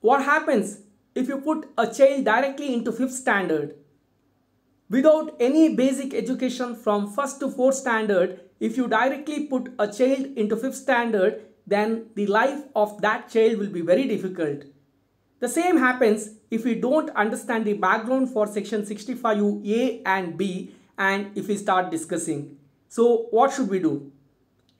What happens if you put a child directly into 5th standard? Without any basic education from 1st to 4th standard, if you directly put a child into 5th standard, then the life of that child will be very difficult. The same happens if we don't understand the background for section 65U A and B and if we start discussing. So what should we do?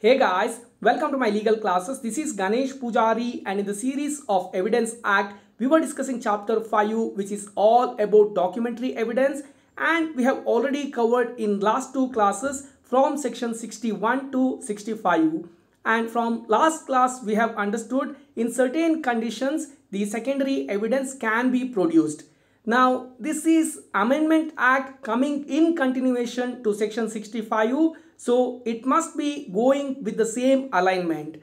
Hey guys, welcome to my legal classes. This is Ganesh Pujari and in the series of Evidence Act, we were discussing chapter 5 which is all about documentary evidence and we have already covered in last two classes from section 61 to 65 and from last class we have understood in certain conditions the secondary evidence can be produced. Now this is Amendment Act coming in continuation to section 65 so it must be going with the same alignment.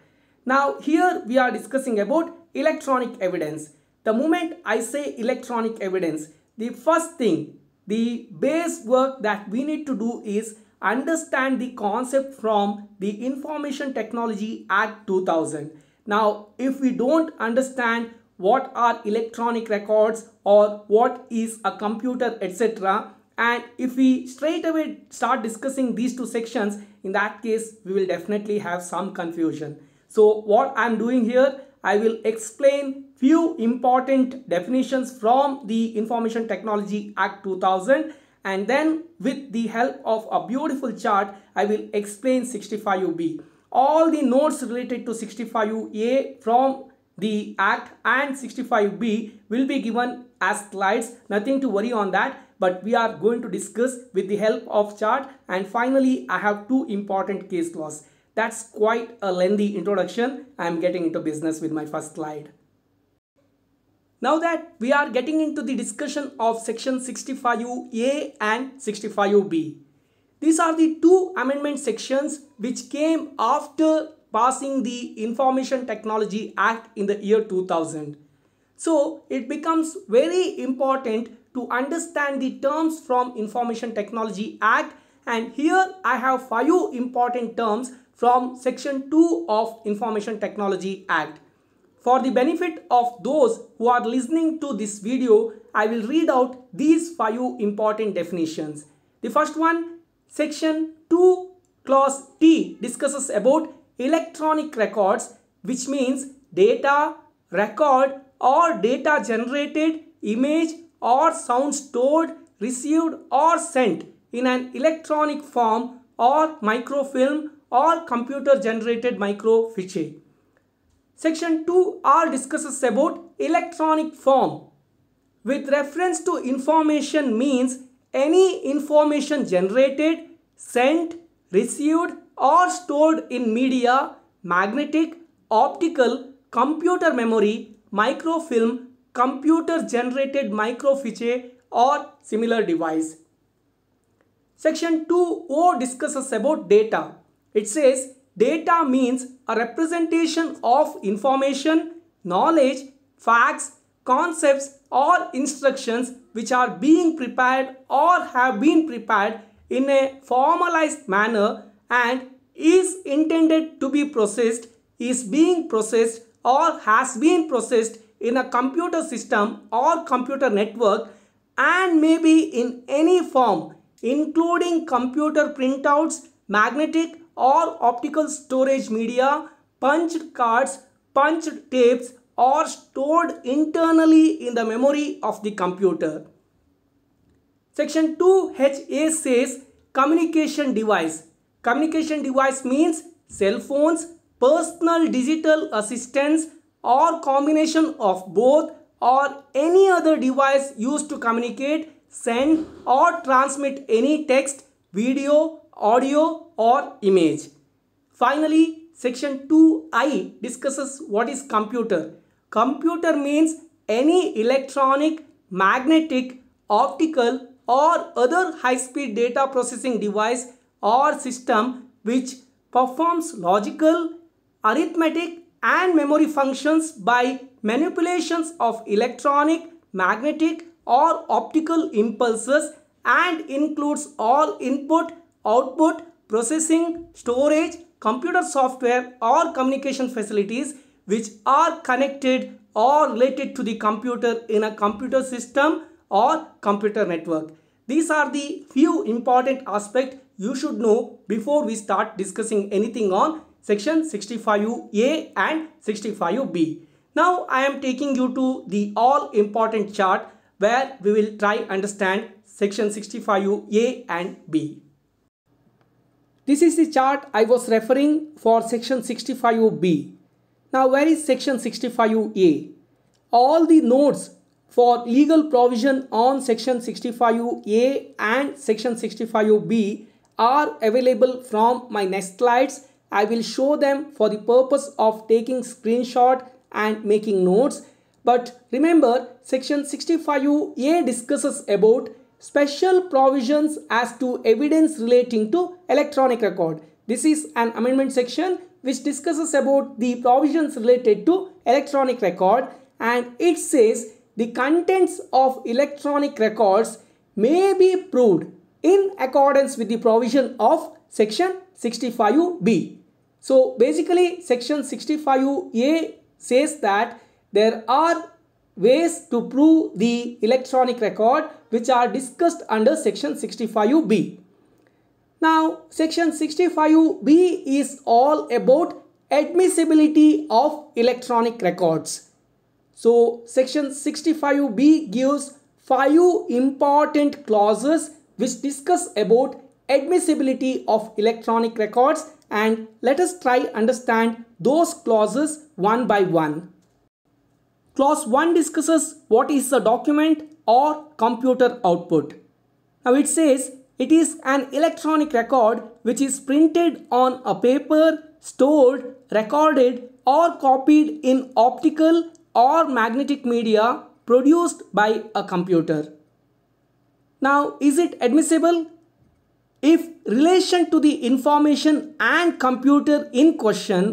Now here we are discussing about electronic evidence. The moment I say electronic evidence, the first thing, the base work that we need to do is understand the concept from the Information Technology Act 2000. Now, if we don't understand what are electronic records or what is a computer, etc., and if we straight away start discussing these two sections in that case we will definitely have some confusion so what i'm doing here i will explain few important definitions from the information technology act 2000 and then with the help of a beautiful chart i will explain 65ub all the notes related to 65ua from the act and 65b will be given as slides nothing to worry on that but we are going to discuss with the help of chart and finally I have two important case laws. That's quite a lengthy introduction. I'm getting into business with my first slide. Now that we are getting into the discussion of section 65A and 65B. These are the two amendment sections which came after passing the Information Technology Act in the year 2000. So it becomes very important to understand the terms from Information Technology Act and here I have five important terms from section 2 of Information Technology Act. For the benefit of those who are listening to this video, I will read out these five important definitions. The first one, section 2 clause T discusses about electronic records which means data, record or data generated, image or sound stored, received or sent in an electronic form or microfilm or computer generated microfiche. Section 2R discusses about electronic form. With reference to information means any information generated, sent, received or stored in media, magnetic, optical, computer memory, microfilm computer generated microfiche or similar device. Section 2O discusses about data. It says data means a representation of information, knowledge, facts, concepts or instructions which are being prepared or have been prepared in a formalized manner and is intended to be processed, is being processed or has been processed in a computer system or computer network and may be in any form including computer printouts, magnetic or optical storage media, punched cards, punched tapes or stored internally in the memory of the computer. Section 2HA says communication device. Communication device means cell phones, personal digital assistants or combination of both or any other device used to communicate, send or transmit any text, video, audio or image. Finally, section 2i discusses what is computer. Computer means any electronic, magnetic, optical or other high-speed data processing device or system which performs logical, arithmetic and memory functions by manipulations of electronic, magnetic or optical impulses and includes all input, output, processing, storage, computer software or communication facilities which are connected or related to the computer in a computer system or computer network. These are the few important aspects you should know before we start discussing anything on section 65A and 65B. Now I am taking you to the all important chart where we will try understand section 65A and B. This is the chart I was referring for section 65B. Now where is section 65A? All the nodes for legal provision on section 65A and section 65B are available from my next slides I will show them for the purpose of taking screenshot and making notes. But remember section 65A discusses about special provisions as to evidence relating to electronic record. This is an amendment section which discusses about the provisions related to electronic record and it says the contents of electronic records may be proved in accordance with the provision of section 65B. So basically section 65A says that there are ways to prove the electronic record which are discussed under section 65B. Now section 65B is all about admissibility of electronic records. So section 65B gives five important clauses which discuss about admissibility of electronic records and let us try understand those clauses one by one. Clause 1 discusses what is a document or computer output. Now it says it is an electronic record which is printed on a paper, stored, recorded or copied in optical or magnetic media produced by a computer. Now is it admissible? if relation to the information and computer in question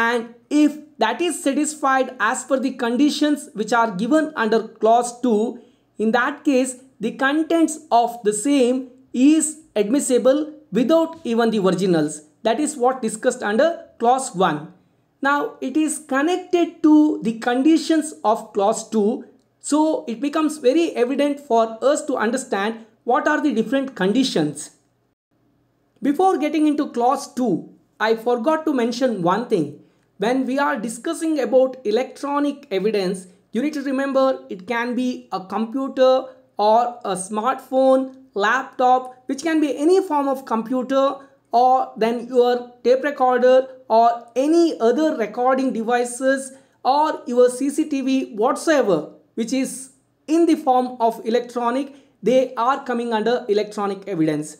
and if that is satisfied as per the conditions which are given under clause 2 in that case the contents of the same is admissible without even the originals that is what discussed under clause 1 now it is connected to the conditions of clause 2 so it becomes very evident for us to understand what are the different conditions before getting into clause 2, I forgot to mention one thing. When we are discussing about electronic evidence, you need to remember it can be a computer or a smartphone, laptop, which can be any form of computer or then your tape recorder or any other recording devices or your CCTV whatsoever, which is in the form of electronic, they are coming under electronic evidence.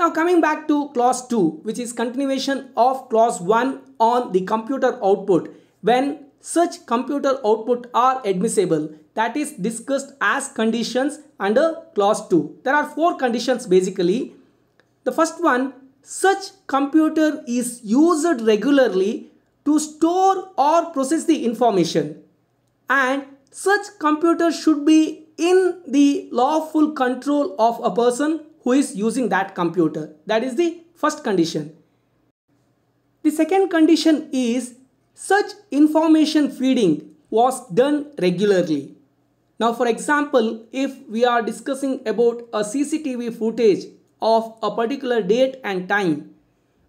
Now coming back to clause 2 which is continuation of clause 1 on the computer output when such computer output are admissible that is discussed as conditions under clause 2. There are four conditions basically. The first one such computer is used regularly to store or process the information and such computer should be in the lawful control of a person who is using that computer. That is the first condition. The second condition is such information feeding was done regularly. Now for example, if we are discussing about a CCTV footage of a particular date and time,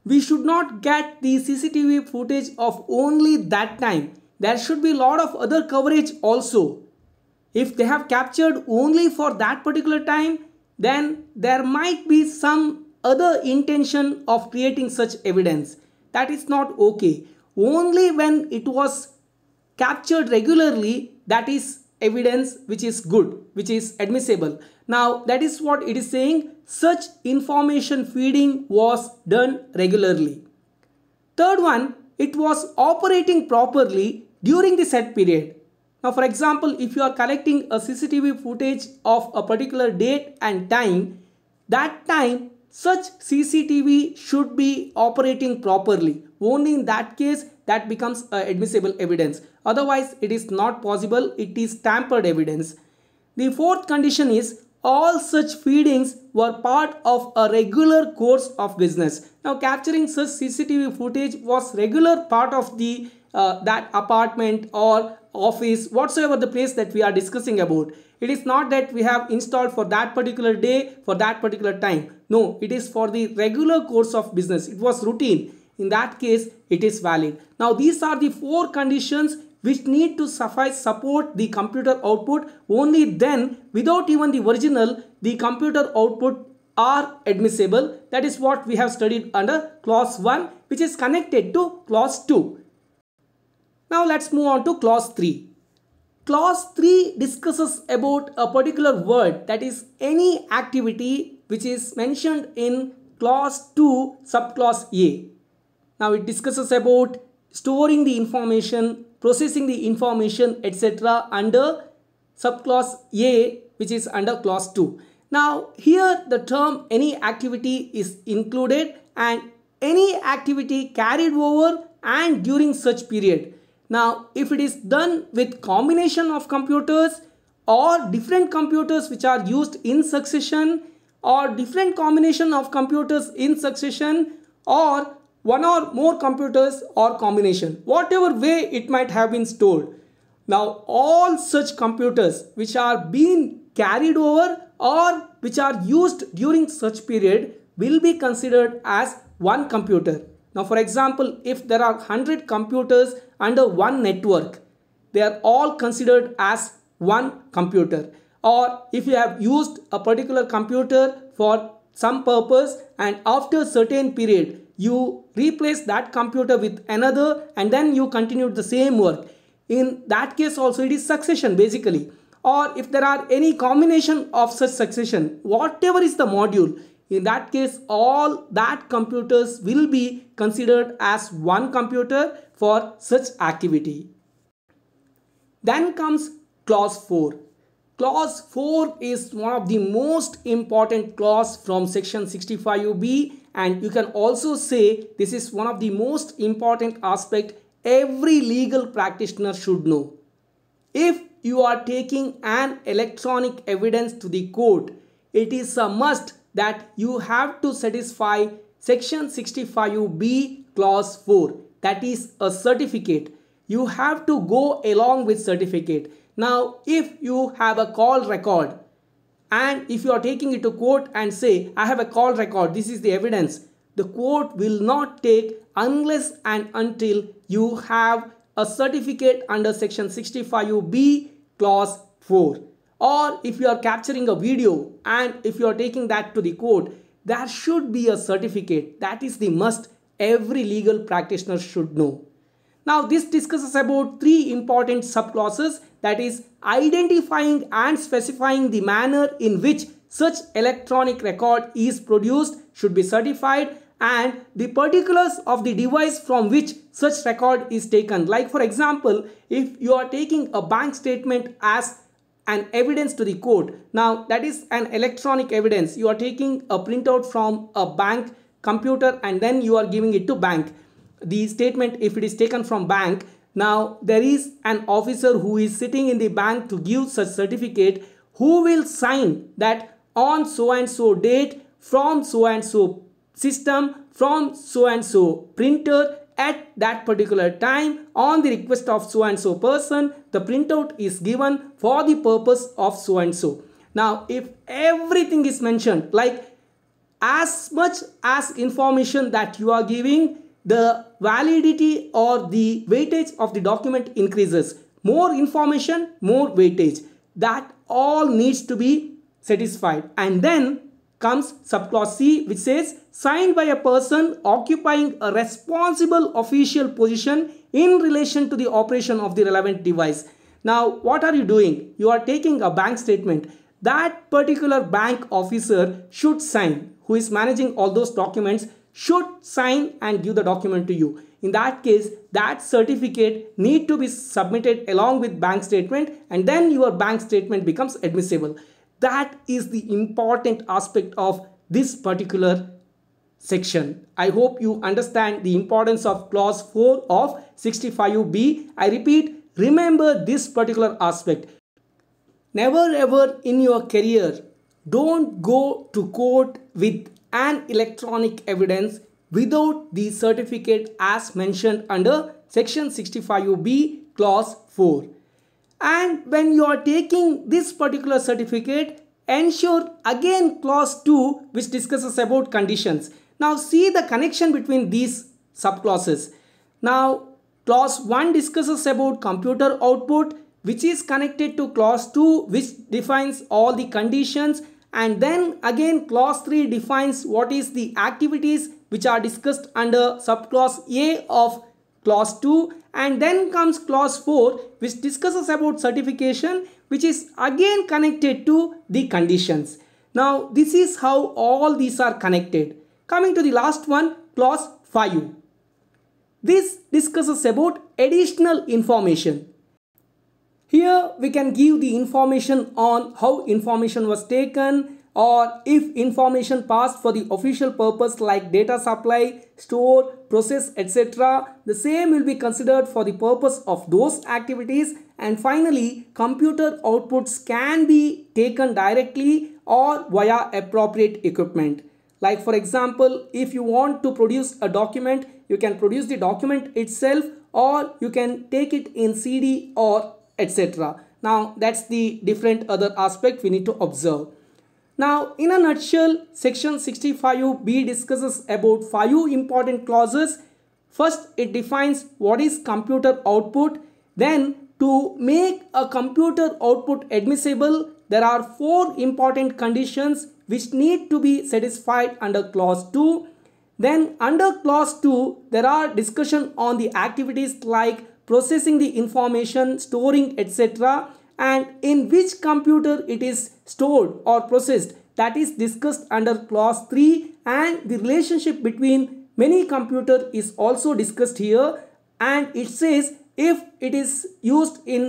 we should not get the CCTV footage of only that time. There should be a lot of other coverage also. If they have captured only for that particular time, then there might be some other intention of creating such evidence. That is not okay. Only when it was captured regularly, that is evidence which is good, which is admissible. Now, that is what it is saying. Such information feeding was done regularly. Third one, it was operating properly during the set period. Now for example, if you are collecting a CCTV footage of a particular date and time, that time such CCTV should be operating properly. Only in that case that becomes uh, admissible evidence. Otherwise it is not possible, it is tampered evidence. The fourth condition is all such feedings were part of a regular course of business. Now capturing such CCTV footage was regular part of the uh, that apartment or office, whatsoever the place that we are discussing about. It is not that we have installed for that particular day, for that particular time. No, it is for the regular course of business. It was routine. In that case, it is valid. Now, these are the four conditions which need to suffice support the computer output. Only then, without even the original, the computer output are admissible. That is what we have studied under clause 1 which is connected to clause 2. Now let's move on to clause 3. Clause 3 discusses about a particular word that is any activity which is mentioned in clause 2 subclause A. Now it discusses about storing the information, processing the information etc. under subclause A which is under clause 2. Now here the term any activity is included and any activity carried over and during such period. Now, if it is done with combination of computers or different computers which are used in succession or different combination of computers in succession or one or more computers or combination, whatever way it might have been stored. Now, all such computers which are being carried over or which are used during such period will be considered as one computer. Now, for example, if there are 100 computers under one network. They are all considered as one computer. Or if you have used a particular computer for some purpose and after a certain period, you replace that computer with another and then you continue the same work. In that case also it is succession basically. Or if there are any combination of such succession, whatever is the module, in that case all that computers will be considered as one computer for such activity. Then comes clause 4. Clause 4 is one of the most important clause from section 65UB and you can also say this is one of the most important aspect every legal practitioner should know. If you are taking an electronic evidence to the court, it is a must that you have to satisfy section 65B clause 4 that is a certificate. You have to go along with certificate. Now if you have a call record and if you are taking it to court and say I have a call record this is the evidence the court will not take unless and until you have a certificate under section 65b clause 4 or if you are capturing a video and if you are taking that to the court there should be a certificate that is the must every legal practitioner should know now this discusses about three important subclauses that is identifying and specifying the manner in which such electronic record is produced should be certified and the particulars of the device from which such record is taken. Like for example, if you are taking a bank statement as an evidence to the court. Now that is an electronic evidence. You are taking a printout from a bank computer and then you are giving it to bank. The statement if it is taken from bank. Now there is an officer who is sitting in the bank to give such certificate who will sign that on so and so date from so and so system from so and so printer at that particular time on the request of so and so person the printout is given for the purpose of so and so now if everything is mentioned like as much as information that you are giving the validity or the weightage of the document increases more information more weightage that all needs to be satisfied and then comes subclause C which says signed by a person occupying a responsible official position in relation to the operation of the relevant device. Now what are you doing? You are taking a bank statement. That particular bank officer should sign who is managing all those documents should sign and give the document to you. In that case, that certificate need to be submitted along with bank statement and then your bank statement becomes admissible that is the important aspect of this particular section. I hope you understand the importance of clause 4 of 65B. I repeat, remember this particular aspect. Never ever in your career, don't go to court with an electronic evidence without the certificate as mentioned under section 65B clause 4 and when you are taking this particular certificate ensure again clause 2 which discusses about conditions now see the connection between these subclauses now clause 1 discusses about computer output which is connected to clause 2 which defines all the conditions and then again clause 3 defines what is the activities which are discussed under subclause A of clause 2 and then comes clause 4 which discusses about certification which is again connected to the conditions. Now this is how all these are connected. Coming to the last one clause 5. This discusses about additional information. Here we can give the information on how information was taken, or if information passed for the official purpose like data supply, store, process, etc. The same will be considered for the purpose of those activities. And finally, computer outputs can be taken directly or via appropriate equipment. Like for example, if you want to produce a document, you can produce the document itself or you can take it in CD or etc. Now that's the different other aspect we need to observe. Now, in a nutshell, section 65B discusses about five important clauses. First, it defines what is computer output. Then, to make a computer output admissible, there are four important conditions which need to be satisfied under clause 2. Then under clause 2, there are discussion on the activities like processing the information, storing, etc and in which computer it is stored or processed that is discussed under clause 3 and the relationship between many computer is also discussed here and it says if it is used in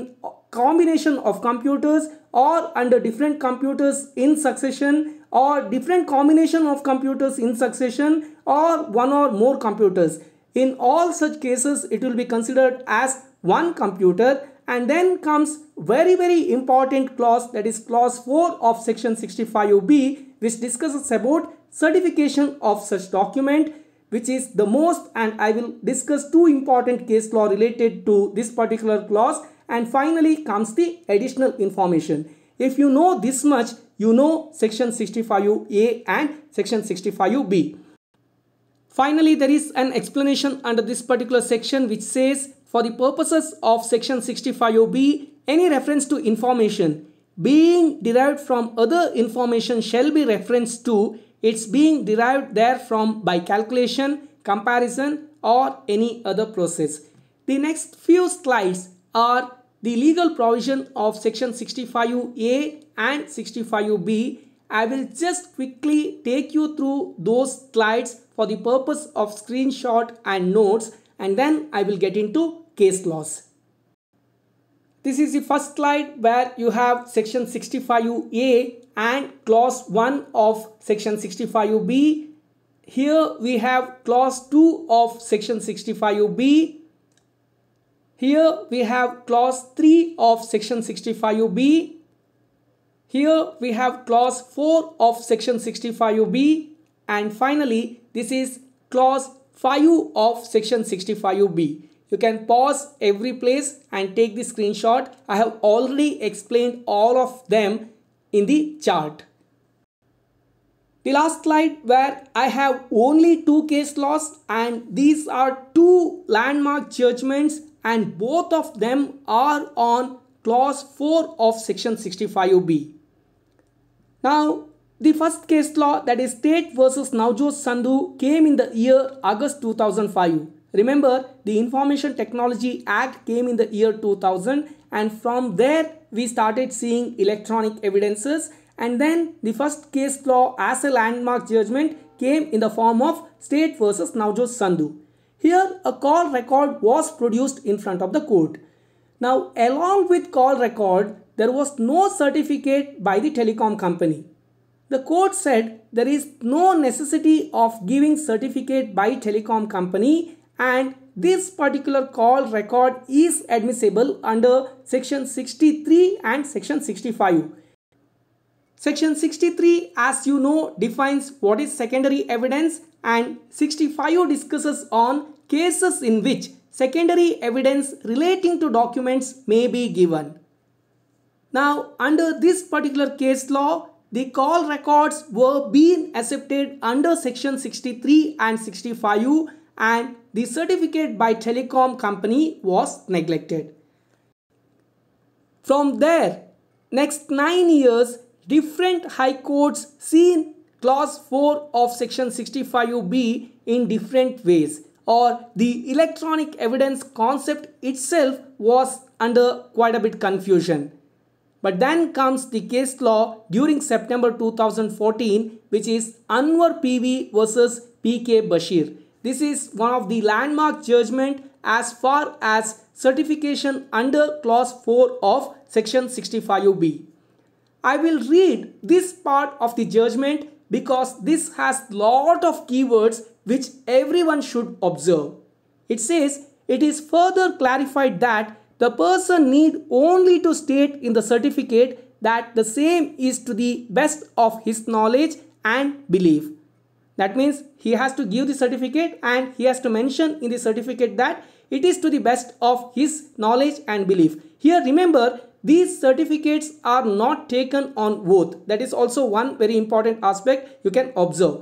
combination of computers or under different computers in succession or different combination of computers in succession or one or more computers in all such cases it will be considered as one computer and then comes very very important clause that is clause 4 of section 65b which discusses about certification of such document which is the most and I will discuss two important case law related to this particular clause and finally comes the additional information. If you know this much you know section 65a and section 65b. Finally, there is an explanation under this particular section which says for the purposes of section 65b any reference to information being derived from other information shall be referenced to its being derived therefrom by calculation, comparison or any other process. The next few slides are the legal provision of section 65A and 65B. I will just quickly take you through those slides for the purpose of screenshot and notes and then I will get into case laws. This is the first slide where you have section 65UA and clause 1 of section 65UB. Here we have clause 2 of section 65UB. Here we have clause 3 of section 65UB. Here we have clause 4 of section 65UB. And finally, this is clause 5 of section 65UB. You can pause every place and take the screenshot. I have already explained all of them in the chart. The last slide where I have only two case laws and these are two landmark judgments and both of them are on clause 4 of section 65b. Now the first case law that is state versus Naujo Sandhu came in the year August 2005. Remember, the Information Technology Act came in the year 2000 and from there we started seeing electronic evidences and then the first case law as a landmark judgment came in the form of State versus Naujo Sandhu. Here, a call record was produced in front of the court. Now, along with call record, there was no certificate by the telecom company. The court said there is no necessity of giving certificate by telecom company and this particular call record is admissible under section 63 and section 65. Section 63 as you know defines what is secondary evidence and 65 discusses on cases in which secondary evidence relating to documents may be given. Now under this particular case law the call records were being accepted under section 63 and 65 and the certificate by telecom company was neglected. From there, next 9 years, different high courts seen clause 4 of section 65b in different ways or the electronic evidence concept itself was under quite a bit confusion. But then comes the case law during September 2014 which is Anwar PV versus PK Bashir this is one of the landmark judgment as far as certification under clause 4 of section 65b. I will read this part of the judgment because this has lot of keywords which everyone should observe. It says it is further clarified that the person need only to state in the certificate that the same is to the best of his knowledge and belief. That means he has to give the certificate and he has to mention in the certificate that it is to the best of his knowledge and belief. Here remember these certificates are not taken on oath. That is also one very important aspect you can observe.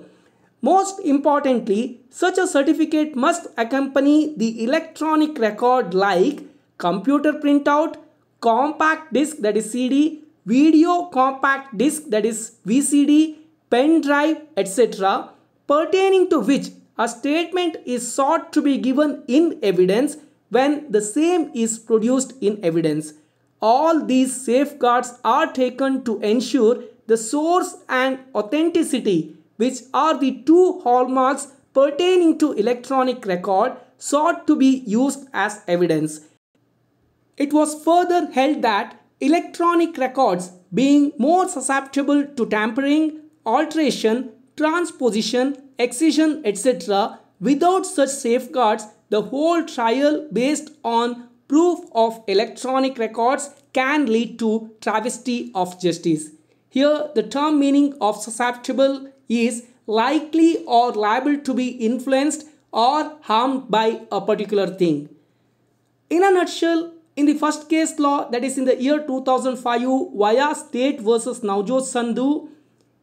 Most importantly, such a certificate must accompany the electronic record like computer printout, compact disc that is CD, video compact disc that is VCD, pen drive, etc pertaining to which a statement is sought to be given in evidence when the same is produced in evidence. All these safeguards are taken to ensure the source and authenticity, which are the two hallmarks pertaining to electronic record sought to be used as evidence. It was further held that electronic records being more susceptible to tampering, alteration transposition, excision, etc. Without such safeguards, the whole trial based on proof of electronic records can lead to travesty of justice. Here, the term meaning of susceptible is likely or liable to be influenced or harmed by a particular thing. In a nutshell, in the first case law that is in the year 2005 via State versus Naujo Sandhu,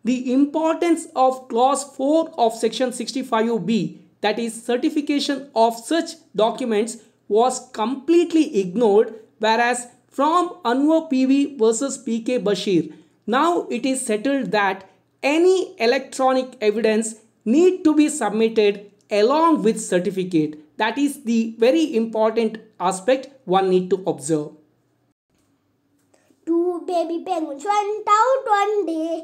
the importance of clause 4 of section 65b that is certification of such documents was completely ignored whereas from Anwar PV versus PK Bashir now it is settled that any electronic evidence need to be submitted along with certificate that is the very important aspect one need to observe baby penguins went out one day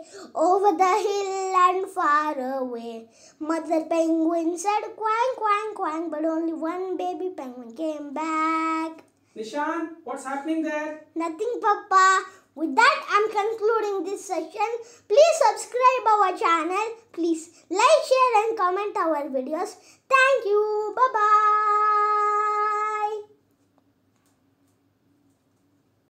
over the hill and far away. Mother penguin said quang, quang, quang, but only one baby penguin came back. Nishan, what's happening there? Nothing, Papa. With that, I'm concluding this session. Please subscribe our channel. Please like, share and comment our videos. Thank you. Bye-bye.